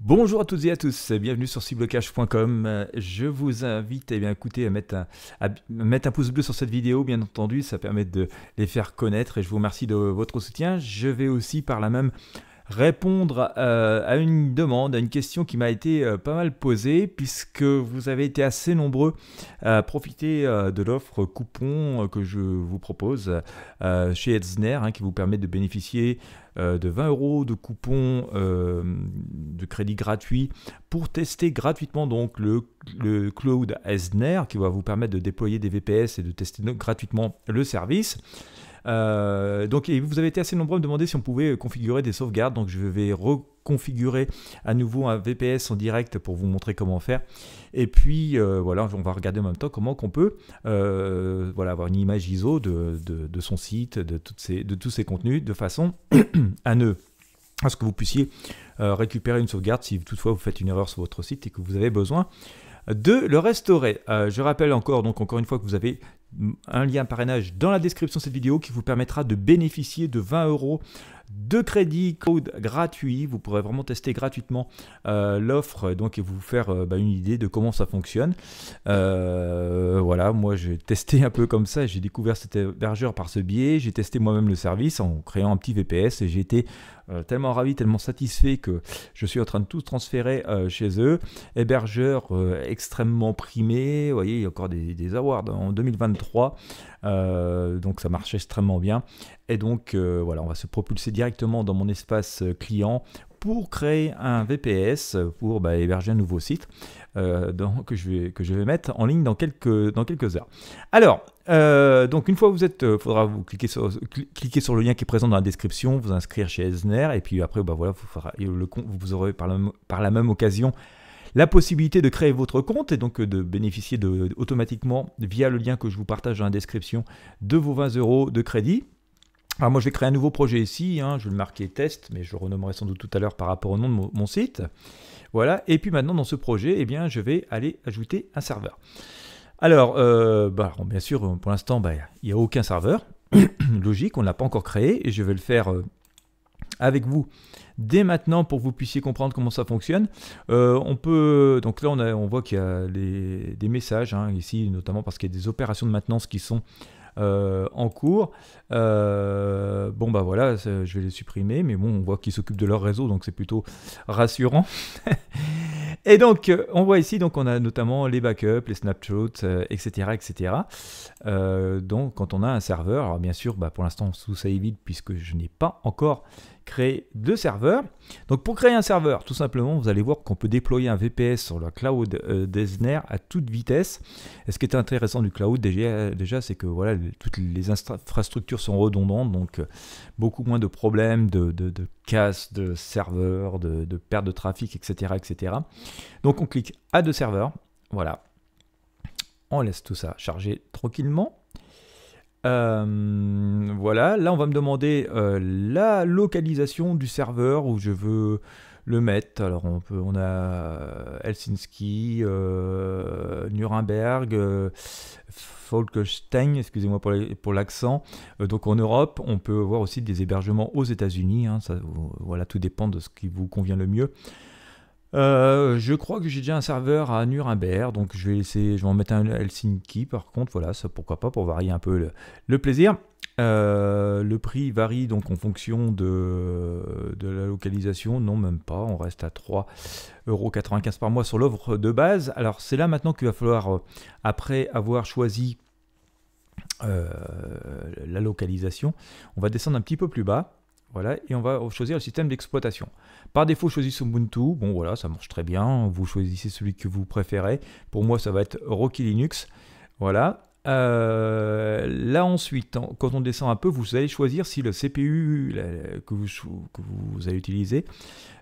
Bonjour à toutes et à tous, bienvenue sur ciblocage.com. Je vous invite eh bien, écoutez, à, mettre un, à mettre un pouce bleu sur cette vidéo, bien entendu, ça permet de les faire connaître et je vous remercie de votre soutien. Je vais aussi par la même répondre euh, à une demande, à une question qui m'a été euh, pas mal posée, puisque vous avez été assez nombreux à profiter euh, de l'offre coupon que je vous propose chez Hetzner, hein, qui vous permet de bénéficier de 20 euros de coupons de crédit gratuit pour tester gratuitement donc le, le cloud Esner qui va vous permettre de déployer des VPS et de tester gratuitement le service. Euh, donc vous avez été assez nombreux à me demander si on pouvait configurer des sauvegardes, donc je vais reconfigurer à nouveau un VPS en direct pour vous montrer comment faire. Et puis euh, voilà, on va regarder en même temps comment qu'on peut euh, voilà, avoir une image ISO de, son site, de, toutes ces, de tous ses contenus, de façon à ne à ce que vous puissiez récupérer une sauvegarde si toutefois vous faites une erreur sur votre site et que vous avez besoin de le restaurer. je rappelle encore, donc encore une fois, que vous avez un lien parrainage dans la description de cette vidéo qui vous permettra de bénéficier de 20 euros deux crédits code gratuit, Vous pourrez vraiment tester gratuitement euh, l'offre donc et vous faire euh, bah, une idée de comment ça fonctionne. Euh, voilà, moi j'ai testé un peu comme ça. J'ai découvert cet hébergeur par ce biais. J'ai testé moi-même le service en créant un petit VPS et j'ai été tellement ravi, tellement satisfait que je suis en train de tout transférer chez eux. Hébergeur extrêmement primé. Vous voyez, il y a encore des, des awards en 2023. Euh, donc ça marche extrêmement bien. Et donc euh, voilà, on va se propulser directement dans mon espace euh, client pour créer un VPS pour bah, héberger un nouveau site que, je vais, mettre en ligne dans quelques, heures. Alors, donc une fois vous êtes, il faudra vous cliquer sur, sur le lien qui est présent dans la description, vous inscrire chez Esner, et puis après, bah, voilà, vous, le, vous aurez par la même occasion la possibilité de créer votre compte et donc euh, de bénéficier de, automatiquement via le lien que je vous partage dans la description de vos 20 euros de crédit. Alors moi je vais créer un nouveau projet ici, hein. je vais le marquer test, mais je renommerai sans doute tout à l'heure par rapport au nom de mon, site. Voilà, et puis maintenant dans ce projet, et eh bien, je vais aller ajouter un serveur. Alors, euh, bah, bien sûr, euh, pour l'instant, bah, il n'y a aucun serveur. Logique, on ne l'a pas encore créé, et je vais le faire avec vous dès maintenant pour que vous puissiez comprendre comment ça fonctionne. Euh, on peut donc là on, on voit qu'il y a des messages hein, ici notamment parce qu'il y a des opérations de maintenance qui sont euh, en cours. Euh, bon bah voilà, je vais les supprimer, mais bon on voit qu'ils s'occupent de leur réseau donc c'est plutôt rassurant. Et donc, on voit ici, donc on a notamment les backups, les snapshots, etc. etc. donc, quand on a un serveur, alors bien sûr, bah, pour l'instant, tout ça est vide puisque je n'ai pas encore créer deux serveurs. Donc pour créer un serveur, tout simplement, vous allez voir qu'on peut déployer un VPS sur le cloud des euh, d'Esner à toute vitesse. Et ce qui est intéressant du cloud déjà, déjà c'est que voilà, toutes les infrastructures sont redondantes, donc euh, beaucoup moins de problèmes de, casse de serveurs, de, de perte de trafic, etc., etc. Donc on clique à deux serveurs, voilà. On laisse tout ça charger tranquillement. Euh, voilà, là on va me demander euh, la localisation du serveur où je veux le mettre. Alors on, peut, on a euh, Helsinki, Nuremberg, Folkestein, excusez-moi pour l'accent. donc en Europe, on peut avoir aussi des hébergements aux États-Unis. Hein, voilà, tout dépend de ce qui vous convient le mieux. Euh, je crois que j'ai déjà un serveur à Nuremberg, donc je vais laisser, je vais en mettre un Helsinki par contre, voilà, ça pourquoi pas pour varier un peu le, plaisir. Euh, le prix varie donc en fonction de, la localisation, non même pas, on reste à 3,95€ par mois sur l'offre de base. Alors c'est là maintenant qu'il va falloir, euh, après avoir choisi la localisation, on va descendre un petit peu plus bas et on va choisir le système d'exploitation. Par défaut, choisissez Ubuntu. Bon, voilà, ça marche très bien. Vous choisissez celui que vous préférez. Pour moi, ça va être Rocky Linux. Voilà. Euh, ensuite, quand on descend un peu, vous allez choisir si le CPU que, vous, vous allez utiliser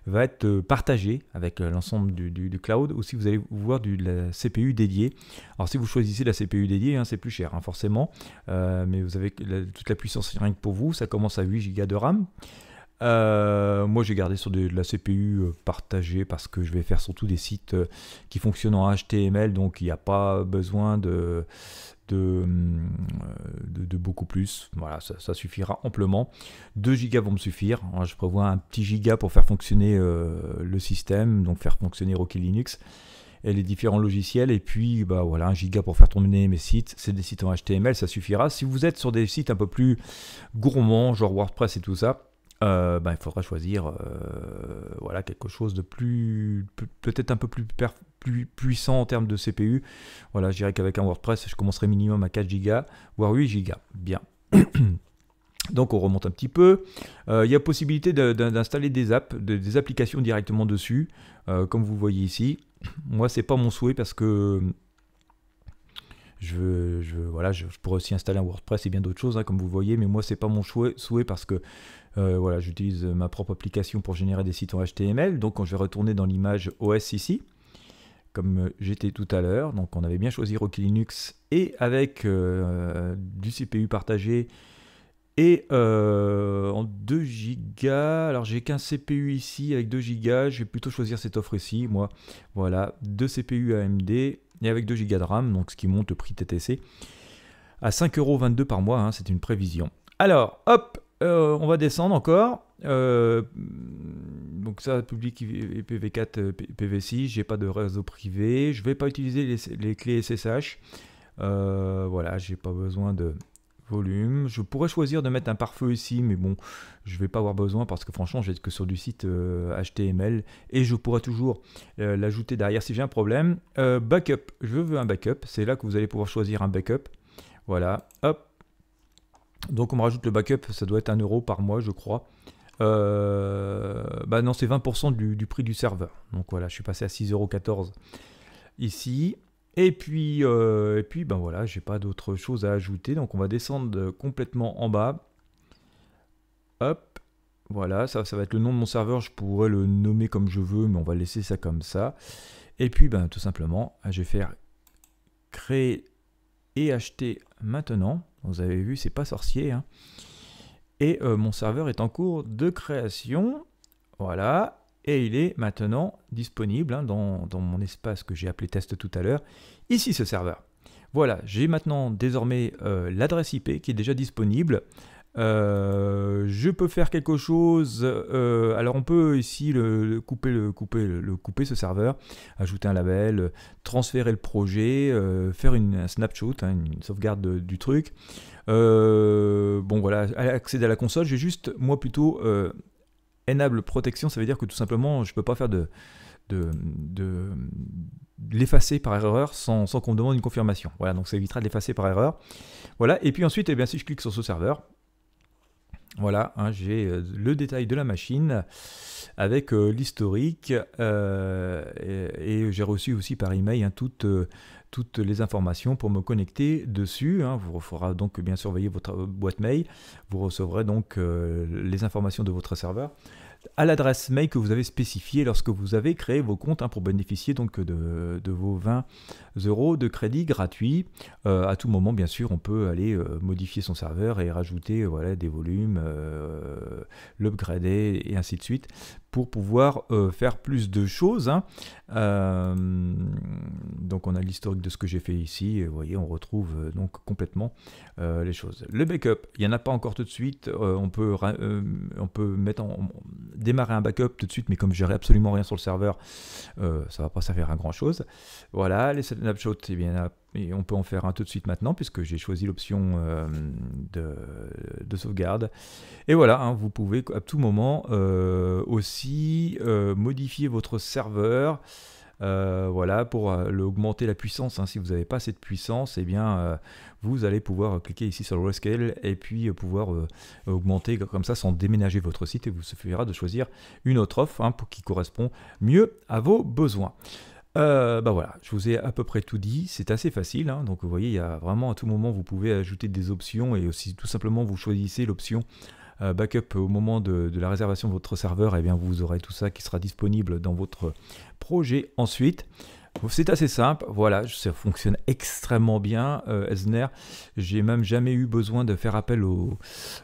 va être euh, partagé avec euh, l'ensemble du, cloud ou si vous allez voir du, CPU dédié. Alors si vous choisissez la CPU dédiée, hein, c'est plus cher hein, forcément, euh, mais vous avez toute la puissance rien que pour vous, ça commence à 8 Go de RAM. Euh, moi, j'ai gardé sur de, la CPU euh, partagée parce que je vais faire surtout des sites euh, qui fonctionnent en HTML, donc il n'y a pas besoin de de, beaucoup plus. Voilà, ça, suffira amplement. 2 gigas vont me suffire. Hein, je prévois un petit giga pour faire fonctionner le système, donc faire fonctionner Rocky Linux et les différents logiciels. Et puis, bah voilà, un giga pour faire tourner mes sites. C'est des sites en HTML, ça suffira. Si vous êtes sur des sites un peu plus gourmands, genre WordPress et tout ça euh, bah, il faudra choisir euh, voilà, quelque chose de plus, peut-être un peu plus, puissant en termes de CPU. Voilà, je dirais qu'avec un WordPress, je commencerai minimum à 4 Go, voire 8 Go. Bien. Donc on remonte un petit peu. Euh, il y a possibilité d'installer des apps, des applications directement dessus, comme vous voyez ici. Moi, c'est pas mon souhait parce que je, voilà, je, pourrais aussi installer un WordPress et bien d'autres choses, hein, comme vous voyez, mais moi, c'est pas mon souhait parce que euh, voilà, j'utilise euh, ma propre application pour générer des sites en HTML. Donc quand je vais retourner dans l'image OS ici, comme euh, j'étais tout à l'heure, donc on avait bien choisi Rocky Linux et avec du CPU partagé et en 2 Go, alors j'ai qu'un CPU ici avec 2 Go, je vais plutôt choisir cette offre ici, moi. Voilà, deux CPU AMD et avec 2 Go de RAM, donc ce qui monte le prix TTC à 5,22€ par mois, hein, c'est une prévision. Alors, hop, euh, on va descendre encore. Euh, donc ça, public IPv4, euh, IPv6, j'ai pas de réseau privé. Je vais pas utiliser les, clés SSH. Euh, voilà, j'ai pas besoin de volume. Je pourrais choisir de mettre un pare-feu ici, mais bon, je vais pas avoir besoin parce que franchement, j'ai que sur du site HTML et je pourrais toujours l'ajouter derrière si j'ai un problème. backup, je veux un backup. C'est là que vous allez pouvoir choisir un backup. Voilà, hop, donc on me rajoute le backup, ça doit être 1€ euro par mois, je crois. Euh, bah non, c'est 20% du, prix du serveur. Donc voilà, je suis passé à 6,14€ ici. Et puis, euh, et puis ben voilà, j'ai pas d'autre chose à ajouter. Donc on va descendre complètement en bas. Hop, voilà, ça, ça va être le nom de mon serveur. Je pourrais le nommer comme je veux, mais on va laisser ça comme ça. Et puis, ben, tout simplement, je vais faire créer et acheter maintenant. Vous avez vu, c'est pas sorcier. Hein. Et euh, mon serveur est en cours de création. Voilà. Et il est maintenant disponible hein, dans, mon espace que j'ai appelé test tout à l'heure. Ici, ce serveur. Voilà, j'ai maintenant désormais euh, l'adresse IP qui est déjà disponible. Euh, euh, je peux faire quelque chose. Euh, alors on peut ici le, couper, le couper, le, couper ce serveur, ajouter un label, transférer le projet, euh, faire une, snapshot, hein, une sauvegarde du truc. bon voilà, accéder à la console, j'ai juste moi plutôt enable protection, ça veut dire que tout simplement je ne peux pas faire de, de, l'effacer par erreur sans, qu'on me demande une confirmation. Voilà, donc ça évitera de l'effacer par erreur. Voilà, et puis ensuite, eh bien, si je clique sur ce serveur, voilà, hein, j'ai euh, le détail de la machine avec euh, l'historique euh, et, j'ai reçu aussi par email hein, toutes, les informations pour me connecter dessus. Hein. Vous ferez donc bien surveiller votre boîte mail. Vous recevrez donc les informations de votre serveur à l'adresse mail que vous avez spécifiée lorsque vous avez créé vos comptes hein, pour bénéficier donc de, vos 20 euros de crédit gratuit. Euh, à tout moment, bien sûr, on peut aller euh, modifier son serveur et rajouter voilà, des volumes, euh, l'upgrader et ainsi de suite pouvoir euh, faire plus de choses. Hein. Euh, donc on a l'historique de ce que j'ai fait ici, et vous voyez, on retrouve euh, donc complètement les choses. Le backup, il n'y en a pas encore tout de suite, on peut, on peut mettre en, démarrer un backup tout de suite, mais comme je absolument rien sur le serveur, ça va pas servir à grand chose. Voilà, les snapshots, eh et bien, on peut en faire un tout de suite maintenant puisque j'ai choisi l'option de, sauvegarde. Et voilà, hein, vous pouvez à tout moment aussi euh, modifier votre serveur. Euh, voilà, pour l'augmenter euh, augmenter la puissance. Hein. Si vous n'avez pas cette puissance, et eh bien, vous allez pouvoir cliquer ici sur le Rescale et puis pouvoir augmenter comme ça sans déménager votre site et vous suffira de choisir une autre offre hein, pour qui correspond mieux à vos besoins. bah voilà, je vous ai à peu près tout dit, c'est assez facile, hein. donc vous voyez, il ya vraiment à tout moment, vous pouvez ajouter des options et aussi tout simplement vous choisissez l'option euh, backup au moment de, la réservation de votre serveur, et eh bien vous aurez tout ça qui sera disponible dans votre projet ensuite. C'est assez simple, voilà, ça fonctionne extrêmement bien, Esner. Euh, j'ai même jamais eu besoin de faire appel au,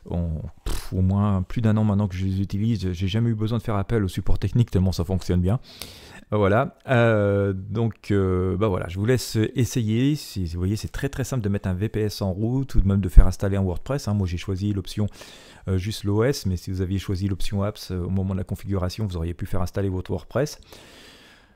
au moins plus d'un an maintenant que je les utilise. J'ai jamais eu besoin de faire appel au support technique tellement ça fonctionne bien. Bah, voilà. Euh, donc, euh, bah voilà, je vous laisse essayer. Si vous voyez, c'est très très simple de mettre un VPS en route ou même de faire installer un WordPress. Hein. Moi, j'ai choisi l'option euh, juste l'OS, mais si vous aviez choisi l'option Apps au moment de la configuration, vous auriez pu faire installer votre WordPress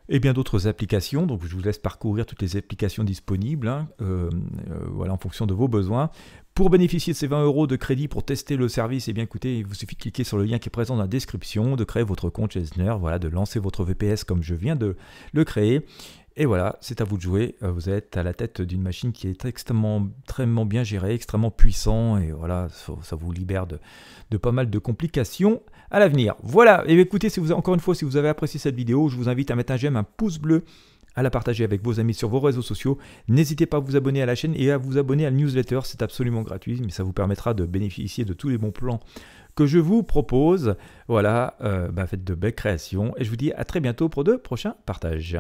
et bien d'autres applications. Donc je vous laisse parcourir toutes les applications disponibles, hein, euh, euh, voilà, en fonction de vos besoins. Pour bénéficier de ces 20 euros de crédit pour tester le service, et eh bien écoutez, il vous suffit de cliquer sur le lien qui est présent dans la description, de créer votre compte Gesner, voilà, de lancer votre VPS comme je viens de le créer. Et voilà, c'est à vous de jouer. Euh, vous êtes à la tête d'une machine qui est extrêmement, extrêmement bien gérée, extrêmement puissant, et voilà, ça, vous libère de pas mal de complications à l'avenir. Voilà, et écoutez, si vous, encore une fois, si vous avez apprécié cette vidéo, je vous invite à mettre un j'aime, un pouce bleu, à la partager avec vos amis sur vos réseaux sociaux. N'hésitez pas à vous abonner à la chaîne et à vous abonner à la newsletter, c'est absolument gratuit, mais ça vous permettra de bénéficier de tous les bons plans que je vous propose. Voilà, euh, bah, faites de belles créations et je vous dis à très bientôt pour de prochains partages.